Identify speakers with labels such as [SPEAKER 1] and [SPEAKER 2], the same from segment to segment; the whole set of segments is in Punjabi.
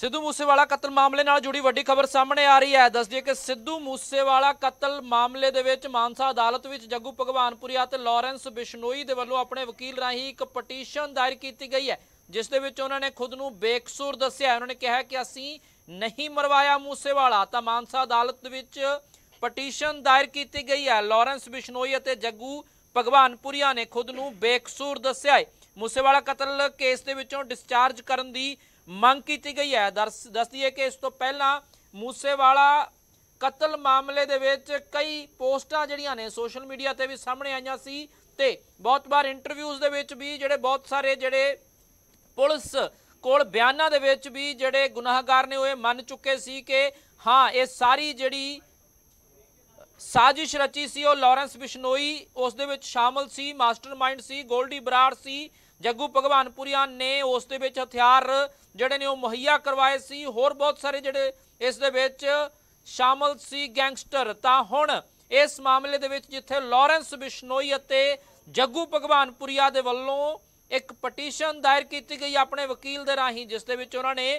[SPEAKER 1] ਸਿੱਧੂ ਮੂਸੇਵਾਲਾ ਕਤਲ ਮਾਮਲੇ ਨਾਲ ਜੁੜੀ ਵੱਡੀ ਖਬਰ ਸਾਹਮਣੇ ਆ ਰਹੀ ਹੈ ਦੱਸ ਦਈਏ ਕਿ ਸਿੱਧੂ ਮੂਸੇਵਾਲਾ ਕਤਲ ਮਾਮਲੇ ਦੇ ਵਿੱਚ ਮਾਨਸਾ ਅਦਾਲਤ ਵਿੱਚ ਜੱਗੂ ਭਗਵਾਨਪੁਰੀਆ ਤੇ ਲਾਰੈਂਸ ਬਿਸ਼ਨੋਈ ਦੇ ਵੱਲੋਂ ਆਪਣੇ ਵਕੀਲ ਰਾਹੀਂ ਇੱਕ ਪਟੀਸ਼ਨ ਦਾਇਰ ਕੀਤੀ ਗਈ ਹੈ ਜਿਸ ਦੇ ਵਿੱਚ ਉਹਨਾਂ ਨੇ ਖੁਦ ਨੂੰ ਬੇਕਸੂਰ ਦੱਸਿਆ ਉਹਨਾਂ ਨੇ ਕਿਹਾ ਕਿ ਅਸੀਂ ਨਹੀਂ ਮਰਵਾਇਆ ਮੂਸੇਵਾਲਾ ਤਾਂ ਮਾਨਸਾ ਅਦਾਲਤ ਵਿੱਚ ਪਟੀਸ਼ਨ ਦਾਇਰ ਕੀਤੀ ਗਈ ਹੈ ਲਾਰੈਂਸ ਬਿਸ਼ਨੋਈ ਅਤੇ ਜੱਗੂ ਭਗਵਾਨਪੁਰੀਆ ਨੇ ਖੁਦ ਨੂੰ ਬੇਕਸੂਰ ਦੱਸਿਆ ਹੈ ਮੂਸੇਵਾਲਾ ਕਤਲ ਕੇਸ ਦੇ ਵਿੱਚੋਂ ਡਿਸਚਾਰਜ ਕਰਨ ਦੀ ਮੰਗ ਕੀਤੀ ਗਈ ਹੈ ਦੱਸਦੀ ਹੈ ਕਿ ਇਸ ਤੋਂ ਪਹਿਲਾਂ ਮੂਸੇਵਾਲਾ ਕਤਲ ਮਾਮਲੇ ਦੇ ਵਿੱਚ ਕਈ ਪੋਸਟਾਂ ਜਿਹੜੀਆਂ ਨੇ ਸੋਸ਼ਲ ਮੀਡੀਆ ਤੇ ਵੀ ਸਾਹਮਣੇ ਆਈਆਂ ਸੀ ਤੇ ਬਹੁਤ ਵਾਰ ਇੰਟਰਵਿਊਜ਼ ਦੇ ਵਿੱਚ ਵੀ ਜਿਹੜੇ ਬਹੁਤ ਸਾਰੇ ਜਿਹੜੇ ਪੁਲਿਸ ਕੋਲ ਬਿਆਨਾਂ ਦੇ ਵਿੱਚ ਵੀ ਜਿਹੜੇ ਗੁਨਾਹਗਾਰ ਨੇ ਉਹ ਮੰਨ ਚੁੱਕੇ ਸੀ ਕਿ ਹਾਂ ਇਹ ਸਾਰੀ ਜਿਹੜੀ ਸਾਜ਼ਿਸ਼ ਰਚੀ ਸੀ ਉਹ ਲਾਰੈਂਸ ਬਿਸ਼ਨੋਈ ਉਸ ਦੇ ਵਿੱਚ ਸ਼ਾਮਲ ਸੀ ਮਾਸਟਰਮਾਈਂਡ ਸੀ 골ਡੀ ਬਰਾੜ ਸੀ ਜੱਗੂ ਭਗਵਾਨਪੁਰੀਆ ਨੇ ਉਸ ਦੇ ਵਿੱਚ ਹਥਿਆਰ ਜਿਹੜੇ ਨੇ ਉਹ ਮੁਹੱਈਆ ਕਰਵਾਏ ਸੀ ਹੋਰ ਬਹੁਤ ਸਾਰੇ ਜਿਹੜੇ ਇਸ ਦੇ ਵਿੱਚ ਸ਼ਾਮਲ ਸੀ ਗੈਂਗਸਟਰ ਤਾਂ ਹੁਣ ਇਸ ਮਾਮਲੇ ਦੇ ਵਿੱਚ ਜਿੱਥੇ ਲਾਰੈਂਸ ਬਿਸ਼ਨੋਈ ਅਤੇ ਜੱਗੂ ਭਗਵਾਨਪੁਰੀਆ ਦੇ ਵੱਲੋਂ ਇੱਕ ਪਟੀਸ਼ਨ ਦਾਇਰ ਕੀਤੀ ਗਈ ਆਪਣੇ ਵਕੀਲ ਦੇ ਰਾਹੀਂ ਜਿਸ ਦੇ ਵਿੱਚ ਉਹਨਾਂ ਨੇ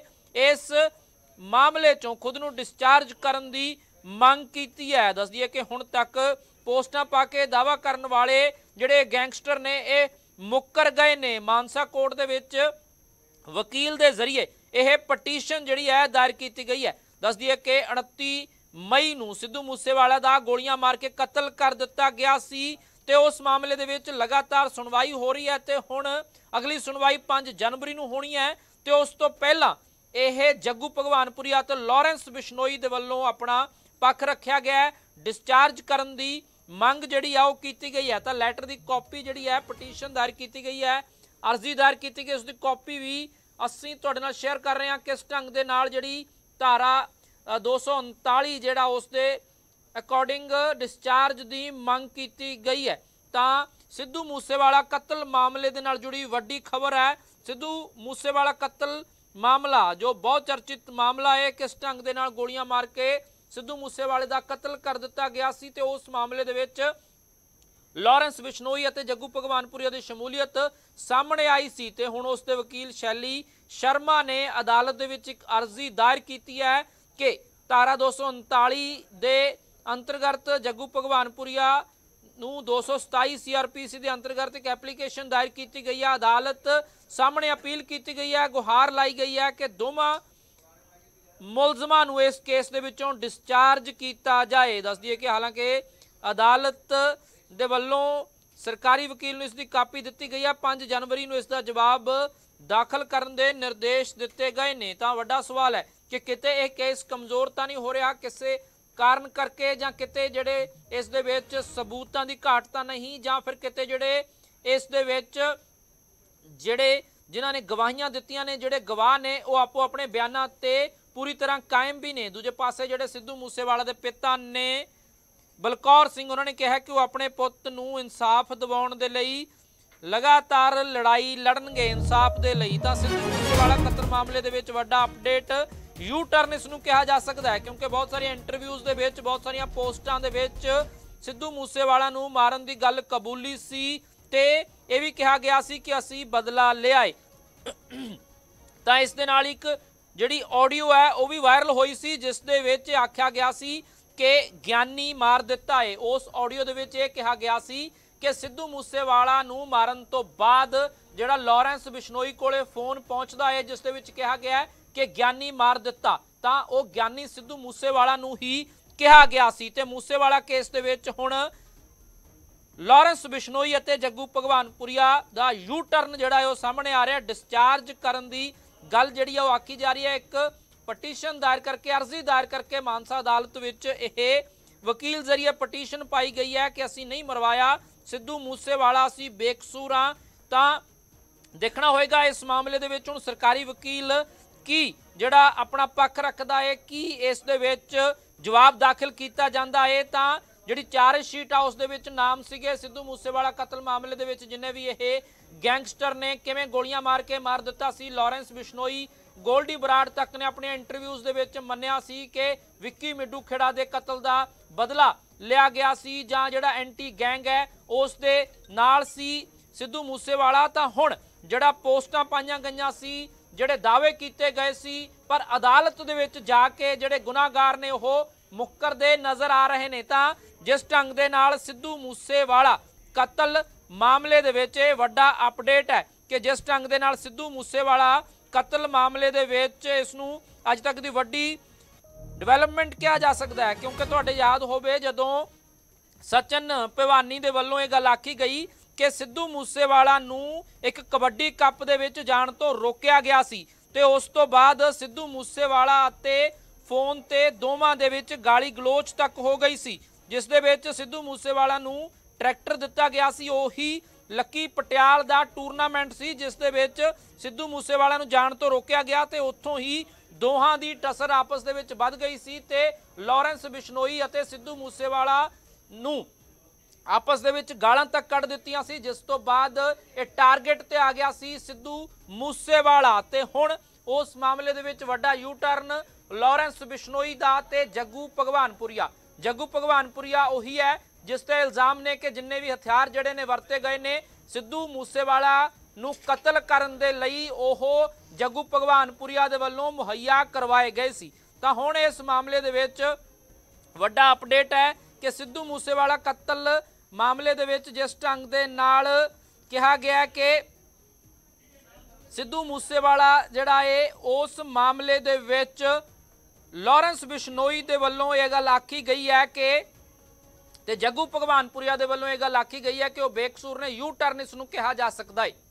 [SPEAKER 1] ਇਸ ਮਾਮਲੇ ਚੋਂ ਖੁਦ ਨੂੰ ਡਿਸਚਾਰਜ ਕਰਨ ਦੀ ਮੰਗ ਕੀਤੀ ਹੈ ਦੱਸਦੀ ਹੈ ਕਿ ਹੁਣ ਤੱਕ ਪੋਸਟਾਂ ਪਾ ਕੇ ਦਾਵਾ ਕਰਨ ਵਾਲੇ ਜਿਹੜੇ ਗੈਂਗਸਟਰ ਨੇ ਇਹ ਮੁੱਕਰ ਗਏ ਨੇ ਮਾਨਸਾ ਕੋਰਟ ਦੇ ਵਿੱਚ ਵਕੀਲ ਦੇ ਜ਼ਰੀਏ ਇਹ ਪਟੀਸ਼ਨ ਜਿਹੜੀ ਹੈ ਦਾਇਰ ਕੀਤੀ ਗਈ ਹੈ ਦੱਸ ਦਈਏ ਕਿ 29 ਮਈ ਨੂੰ ਸਿੱਧੂ ਮੂਸੇਵਾਲਾ ਦਾ ਗੋਲੀਆਂ ਮਾਰ ਕੇ ਕਤਲ ਕਰ ਦਿੱਤਾ ਗਿਆ ਸੀ ਤੇ ਉਸ ਮਾਮਲੇ ਦੇ ਵਿੱਚ ਲਗਾਤਾਰ ਸੁਣਵਾਈ ਹੋ ਰਹੀ ਹੈ ਤੇ ਹੁਣ ਅਗਲੀ ਸੁਣਵਾਈ 5 ਜਨਵਰੀ ਨੂੰ ਹੋਣੀ ਹੈ ਤੇ ਉਸ ਤੋਂ ਪਹਿਲਾਂ ਇਹ ਜੱਗੂ ਭਗਵਾਨਪੁਰੀਆ ਤੇ ਲਾਰੈਂਸ ਬਿਸ਼ਨੋਈ ਦੇ ਵੱਲੋਂ ਆਪਣਾ ਪੱਖ ਰੱਖਿਆ ਗਿਆ ਡਿਸਚਾਰਜ ਕਰਨ ਦੀ ਮੰਗ ਜਿਹੜੀ ਆ ਉਹ ਕੀਤੀ ਗਈ ਹੈ ਤਾਂ ਲੈਟਰ ਦੀ ਕਾਪੀ ਜਿਹੜੀ ਹੈ ਪਟੀਸ਼ਨ ਦਾਇਰ ਕੀਤੀ ਗਈ ਹੈ ਅਰਜ਼ੀ ਦਾਇਰ ਕੀਤੀ ਗਈ ਉਸ ਦੀ ਕਾਪੀ ਵੀ ਅਸੀਂ ਤੁਹਾਡੇ ਨਾਲ ਸ਼ੇਅਰ ਕਰ ਰਹੇ ਹਾਂ ਕਿਸ ਢੰਗ ਦੇ ਨਾਲ ਜਿਹੜੀ ਧਾਰਾ 239 ਜਿਹੜਾ ਉਸ ਦੇ ਅਕੋਰਡਿੰਗ ਡਿਸਚਾਰਜ ਦੀ ਮੰਗ ਕੀਤੀ ਗਈ ਹੈ ਤਾਂ ਸਿੱਧੂ ਮੂਸੇਵਾਲਾ ਕਤਲ ਮਾਮਲੇ ਦੇ ਨਾਲ ਜੁੜੀ ਵੱਡੀ ਖਬਰ ਹੈ ਸਿੱਧੂ ਮੂਸੇਵਾਲਾ ਕਤਲ ਮਾਮਲਾ ਜੋ ਬਹੁਤ ਚਰਚਿਤ ਮਾਮਲਾ ਹੈ ਕਿਸ ਢੰਗ ਦੇ ਨਾਲ ਗੋਲੀਆਂ ਮਾਰ ਕੇ ਸਿੱਧੂ ਮੂਸੇਵਾਲੇ ਦਾ ਕਤਲ ਕਰ ਦਿੱਤਾ ਗਿਆ ਸੀ ਤੇ ਉਸ ਮਾਮਲੇ ਦੇ ਵਿੱਚ ਲਾਰੈਂਸ ਵਿਸ਼ਨੋਈ ਅਤੇ ਜੱਗੂ ਭਗਵਾਨਪੁਰੀਆ ਦੀ ਸ਼ਮੂਲੀਅਤ ਸਾਹਮਣੇ ਆਈ ਸੀ ਤੇ ਹੁਣ ਉਸ ਦੇ ਵਕੀਲ ਸ਼ੈਲੀ ਸ਼ਰਮਾ ਨੇ ਅਦਾਲਤ ਦੇ ਵਿੱਚ ਇੱਕ ਅਰਜ਼ੀ ਦਾਇਰ ਕੀਤੀ ਹੈ ਕਿ ਤਾਰਾ 239 ਦੇ ਅੰਤਰਗਤ ਜੱਗੂ ਭਗਵਾਨਪੁਰੀਆ ਨੂੰ 227 ਸੀਆਰਪੀਸੀ ਦੇ ਅੰਤਰਗਤ ਇੱਕ ਐਪਲੀਕੇਸ਼ਨ ਦਾਇਰ ਕੀਤੀ ਗਈ ਹੈ ਅਦਾਲਤ ਸਾਹਮਣੇ ਅਪੀਲ ਕੀਤੀ ਗਈ ਹੈ ਗੁਹਾਰ ਲਾਈ ਗਈ ਹੈ ਕਿ ਦੋਵਾਂ ਮੁਲਜ਼ਮਾਂ ਨੂੰ ਇਸ ਕੇਸ ਦੇ ਵਿੱਚੋਂ ਡਿਸਚਾਰਜ ਕੀਤਾ ਜਾਏ ਦੱਸ ਦਈਏ ਕਿ ਹਾਲਾਂਕਿ ਅਦਾਲਤ ਦੇ ਵੱਲੋਂ ਸਰਕਾਰੀ ਵਕੀਲ ਨੂੰ ਇਸ ਦੀ ਕਾਪੀ ਦਿੱਤੀ ਗਈ ਆ 5 ਜਨਵਰੀ ਨੂੰ ਇਸ ਦਾ ਜਵਾਬ ਦਾਖਲ ਕਰਨ ਦੇ ਨਿਰਦੇਸ਼ ਦਿੱਤੇ ਗਏ ਨੇ ਤਾਂ ਵੱਡਾ ਸਵਾਲ ਹੈ ਕਿ ਕਿਤੇ ਇਹ ਕੇਸ ਕਮਜ਼ੋਰ ਤਾਂ ਨਹੀਂ ਹੋ ਰਿਹਾ ਕਿਸੇ ਕਾਰਨ ਕਰਕੇ ਜਾਂ ਕਿਤੇ ਜਿਹੜੇ ਇਸ ਦੇ ਵਿੱਚ ਸਬੂਤਾਂ ਦੀ ਘਾਟ ਤਾਂ ਨਹੀਂ ਜਾਂ ਫਿਰ ਕਿਤੇ ਜਿਹੜੇ ਇਸ ਦੇ ਵਿੱਚ ਜਿਹੜੇ ਜਿਨ੍ਹਾਂ ਨੇ ਗਵਾਹੀਆਂ ਦਿੱਤੀਆਂ ਨੇ ਜਿਹੜੇ ਗਵਾਹ ਨੇ ਉਹ ਆਪੋ ਆਪਣੇ ਬਿਆਨਾਂ ਤੇ ਪੂਰੀ ਤਰ੍ਹਾਂ ਕਾਇਮ ਵੀ ਨੇ ਦੂਜੇ ਪਾਸੇ ਜਿਹੜੇ ਸਿੱਧੂ ਮੂਸੇਵਾਲਾ ਦੇ ਪਿਤਾ ਨੇ ਬਲਕੌਰ ਸਿੰਘ ਉਹਨਾਂ ਨੇ ਕਿਹਾ ਕਿ ਉਹ ਆਪਣੇ ਪੁੱਤ ਨੂੰ ਇਨਸਾਫ ਦਿਵਾਉਣ ਦੇ ਲਈ ਲਗਾਤਾਰ ਲੜਾਈ ਲੜਨਗੇ ਇਨਸਾਫ ਦੇ ਲਈ ਤਾਂ ਸਿੱਧੂ ਮੂਸੇਵਾਲਾ ਕਤਲ ਮਾਮਲੇ ਦੇ ਵਿੱਚ ਵੱਡਾ ਅਪਡੇਟ ਯੂ ਟਰਨ ਇਸ ਨੂੰ ਕਿਹਾ ਜਾ ਸਕਦਾ ਹੈ ਕਿਉਂਕਿ ਬਹੁਤ ਸਾਰੀਆਂ ਇੰਟਰਵਿਊਜ਼ ਦੇ ਵਿੱਚ ਬਹੁਤ ਸਾਰੀਆਂ ਪੋਸਟਾਂ ਦੇ ਵਿੱਚ ਸਿੱਧੂ ਮੂਸੇਵਾਲਾ ਨੂੰ ਮਾਰਨ ਦੀ ਗੱਲ ਕਬੂਲੀ ਸੀ ਤੇ ਇਹ ਵੀ ਕਿਹਾ ਗਿਆ ਸੀ ਕਿ ਅਸੀਂ ਬਦਲਾ ਲਿਆਏ ਤਾਂ ਇਸ ਦੇ ਨਾਲ ਇੱਕ ਜਿਹੜੀ ਆਡੀਓ ਹੈ ਉਹ ਵੀ ਵਾਇਰਲ ਹੋਈ ਸੀ ਜਿਸ ਦੇ ਵਿੱਚ ਆਖਿਆ ਗਿਆ ਸੀ ਕਿ ਗਿਆਨੀ ਮਾਰ ਦਿੱਤਾ ਏ ਉਸ ਆਡੀਓ ਦੇ ਵਿੱਚ ਇਹ ਕਿਹਾ ਗਿਆ ਸੀ ਕਿ ਸਿੱਧੂ ਮੂਸੇਵਾਲਾ ਨੂੰ ਮਾਰਨ ਤੋਂ ਬਾਅਦ ਜਿਹੜਾ ਲਾਰੈਂਸ ਬਿਸ਼ਨੋਈ ਕੋਲੇ ਫੋਨ ਪਹੁੰਚਦਾ ਏ ਜਿਸ ਦੇ ਵਿੱਚ ਕਿਹਾ ਗਿਆ ਕਿ ਗਿਆਨੀ ਮਾਰ ਦਿੱਤਾ ਤਾਂ ਉਹ ਗਿਆਨੀ ਸਿੱਧੂ ਮੂਸੇਵਾਲਾ ਨੂੰ ਹੀ ਕਿਹਾ ਗਿਆ ਸੀ ਤੇ ਮੂਸੇਵਾਲਾ ਕੇਸ ਦੇ ਵਿੱਚ ਹੁਣ ਲਾਰੈਂਸ ਬਿਸ਼ਨੋਈ ਅਤੇ ਜੱਗੂ ਭਗਵਾਨਪੁਰੀਆ ਦਾ ਯੂ ਟਰਨ ਜਿਹੜਾ ਉਹ ਸਾਹਮਣੇ ਆ ਰਿਹਾ ਡਿਸਚਾਰਜ ਕਰਨ ਦੀ ਗੱਲ ਜਿਹੜੀ ਆ ਉਹ ਆਕੀ ਜਾ ਰਹੀ ਹੈ ਇੱਕ ਪਟੀਸ਼ਨ ਦਾਇਰ ਕਰਕੇ ਅਰਜ਼ੀ ਦਾਇਰ ਕਰਕੇ ਮਾਨਸਾ ਅਦਾਲਤ ਵਿੱਚ ਇਹ ਵਕੀਲ ਜ਼ਰੀਏ ਪਟੀਸ਼ਨ ਪਾਈ ਗਈ ਹੈ ਕਿ ਅਸੀਂ ਨਹੀਂ ਮਰਵਾਇਆ ਸਿੱਧੂ ਮੂਸੇਵਾਲਾ ਅਸੀਂ ਬੇਕਸੂਰ ਆ ਤਾਂ ਦੇਖਣਾ ਹੋਏਗਾ ਇਸ ਮਾਮਲੇ ਦੇ ਵਿੱਚ ਹੁਣ ਸਰਕਾਰੀ ਵਕੀਲ ਕੀ ਜਿਹੜਾ ਆਪਣਾ ਪੱਖ ਰੱਖਦਾ ਹੈ ਕੀ ਇਸ ਦੇ ਵਿੱਚ ਜਵਾਬ ਦਾਖਲ ਕੀਤਾ ਜਾਂਦਾ ਹੈ ਤਾਂ ਜਿਹੜੀ ਚਾਰਜ ਸ਼ੀਟ ਆ ਉਸ ਦੇ ਵਿੱਚ ਨਾਮ ਸੀਗੇ ਸਿੱਧੂ ਮੂਸੇਵਾਲਾ ਕਤਲ ਮਾਮਲੇ ਦੇ ਵਿੱਚ ਜਿੰਨੇ ਵੀ ਇਹ ਗੈਂਗਸਟਰ ਨੇ ਕਿਵੇਂ ਗੋਲੀਆਂ ਮਾਰ ਕੇ ਮਾਰ ਦਿੱਤਾ ਸੀ ਲਾਰੈਂਸ ਬਿਸ਼ਨੋਈ ਗੋਲਡੀ ਬਰਾੜ ਤੱਕ ਨੇ ਆਪਣੇ ਇੰਟਰਵਿਊਜ਼ ਦੇ ਵਿੱਚ ਮੰਨਿਆ ਸੀ ਕਿ ਵਿੱਕੀ ਮਿੱਡੂ ਖੇੜਾ ਦੇ ਕਤਲ ਦਾ ਬਦਲਾ ਲਿਆ ਗਿਆ ਸੀ ਜਾਂ ਜਿਹੜਾ ਐਂਟੀ ਗੈਂਗ ਹੈ ਉਸ ਦੇ ਨਾਲ ਸੀ ਸਿੱਧੂ ਮੂਸੇਵਾਲਾ ਤਾਂ ਹੁਣ ਜਿਹੜਾ ਪੋਸਟਾਂ ਪਾਈਆਂ ਗਈਆਂ ਸੀ ਜਿਹੜੇ ਦਾਅਵੇ ਕੀਤੇ ਗਏ ਸੀ ਪਰ ਅਦਾਲਤ ਦੇ ਵਿੱਚ ਜਾ ਕੇ ਜਿਹੜੇ ਗੁਨਾਹਗਾਰ ਨੇ ਉਹ ਮੁੱਕਰਦੇ ਨਜ਼ਰ ਆ ਰਹੇ ਨੇ ਤਾਂ ਜਿਸ ਢੰਗ ਦੇ ਨਾਲ ਸਿੱਧੂ ਮੂਸੇਵਾਲਾ ਕਤਲ ਮਾਮਲੇ ਦੇ ਵਿੱਚ ਇਹ ਵੱਡਾ ਅਪਡੇਟ ਹੈ ਕਿ ਜਿਸ ਢੰਗ ਦੇ ਨਾਲ ਸਿੱਧੂ ਮੂਸੇਵਾਲਾ ਕਤਲ ਮਾਮਲੇ ਦੇ ਵਿੱਚ ਇਸ ਨੂੰ ਅੱਜ ਤੱਕ ਦੀ ਵੱਡੀ ਡਿਵੈਲਪਮੈਂਟ ਕਿਹਾ ਜਾ ਸਕਦਾ ਹੈ ਕਿਉਂਕਿ ਤੁਹਾਡੇ ਯਾਦ ਹੋਵੇ ਜਦੋਂ ਸਚਨ ਭਿਵਾਨੀ ਦੇ ਵੱਲੋਂ ਇਹ ਗੱਲ ਆਖੀ ਗਈ ਕਿ ਸਿੱਧੂ ਮੂਸੇਵਾਲਾ ਨੂੰ ਇੱਕ ਕਬੱਡੀ ਕੱਪ ਦੇ ਵਿੱਚ ਜਾਣ ਤੋਂ ਰੋਕਿਆ ਗਿਆ ਸੀ ਤੇ ਉਸ ਤੋਂ ਬਾਅਦ ਸਿੱਧੂ ਮੂਸੇਵਾਲਾ ਅਤੇ ਫੋਨ ਤੇ ਦੋਵਾਂ ਦੇ ਵਿੱਚ ਗਾਲੀ ਗਲੋਚ ਤੱਕ ਹੋ ਗਈ ਸੀ ਜਿਸ ਦੇ ਵਿੱਚ ਸਿੱਧੂ ਮੂਸੇਵਾਲਾ ਨੂੰ ਟਰੈਕਟਰ ਦਿੱਤਾ ਗਿਆ ਸੀ ਉਹੀ ਲੱਕੀ ਪਟਿਆਲ ਦਾ ਟੂਰਨਾਮੈਂਟ ਸੀ ਜਿਸ ਦੇ ਵਿੱਚ ਸਿੱਧੂ ਮੂਸੇਵਾਲਾ ਨੂੰ ਜਾਣ ਤੋਂ ਰੋਕਿਆ ਗਿਆ ਤੇ ਉੱਥੋਂ ਹੀ ਦੋਹਾਂ ਦੀ ਟਸਰ ਆਪਸ ਦੇ ਵਿੱਚ ਵੱਧ ਗਈ ਸੀ ਤੇ ਲਾਰੈਂਸ ਬਿਸ਼ਨੋਈ ਅਤੇ ਸਿੱਧੂ ਮੂਸੇਵਾਲਾ ਨੂੰ ਆਪਸ ਦੇ ਵਿੱਚ ਗਾਲਾਂ ਤੱਕ ਕੱਢ ਦਿੱਤੀਆਂ ਸੀ ਜਿਸ ਤੋਂ ਬਾਅਦ ਇਹ ਟਾਰਗੇਟ ਤੇ ਆ ਗਿਆ ਸੀ ਸਿੱਧੂ ਮੂਸੇਵਾਲਾ ਤੇ ਹੁਣ ਉਸ ਮਾਮਲੇ ਦੇ ਵਿੱਚ ਵੱਡਾ ਯੂ ਟਰਨ ਲਾਰੈਂਸ ਬਿਸ਼ਨੋਈ ਦਾ ਤੇ ਜੱਗੂ ਭਗਵਾਨਪੁਰੀਆ ਜੱਗੂ ਭਗਵਾਨਪੁਰੀਆ ਉਹੀ ਹੈ ਜਿਸ ਤੇ ਇਲਜ਼ਾਮ ਨੇ ਕਿ ਜਿੰਨੇ ਵੀ ਹਥਿਆਰ ਜਿਹੜੇ ਨੇ ਵਰਤੇ ਗਏ ਨੇ ਸਿੱਧੂ ਮੂਸੇਵਾਲਾ ਨੂੰ ਕਤਲ ਕਰਨ ਦੇ ਲਈ ਉਹ ਜੱਗੂ ਭਗਵਾਨਪੁਰੀਆ ਦੇ ਵੱਲੋਂ ਮੁਹੱਈਆ ਕਰਵਾਏ ਗਏ ਸੀ ਤਾਂ ਹੁਣ ਇਸ ਮਾਮਲੇ ਦੇ ਵਿੱਚ ਵੱਡਾ ਅਪਡੇਟ ਹੈ ਕਿ ਸਿੱਧੂ ਮੂਸੇਵਾਲਾ ਕਤਲ ਮਾਮਲੇ ਦੇ ਵਿੱਚ ਜਿਸ ਢੰਗ ਦੇ ਨਾਲ ਕਿਹਾ ਗਿਆ ਕਿ ਸਿੱਧੂ ਮੂਸੇਵਾਲਾ ਜਿਹੜਾ ਏ ਉਸ ਮਾਮਲੇ ਦੇ ਵਿੱਚ ਲਾਰੈਂਸ ਬਿਸ਼ਨੋਈ ਦੇ ਵੱਲੋਂ ਇਹ ਗੱਲ ਆਖੀ ਗਈ ਹੈ ਕਿ ਤੇ ਜੱਗੂ ਭਗਵਾਨਪੁਰੀਆ ਦੇ ਵੱਲੋਂ ਇਹ ਗੱਲ ਆਖੀ ਗਈ ਹੈ ਕਿ ਉਹ ਬੇਕਸੂਰ ਨੇ ਯੂ ਟਰਨ ਇਸ ਨੂੰ ਕਿਹਾ ਜਾ ਸਕਦਾ ਹੈ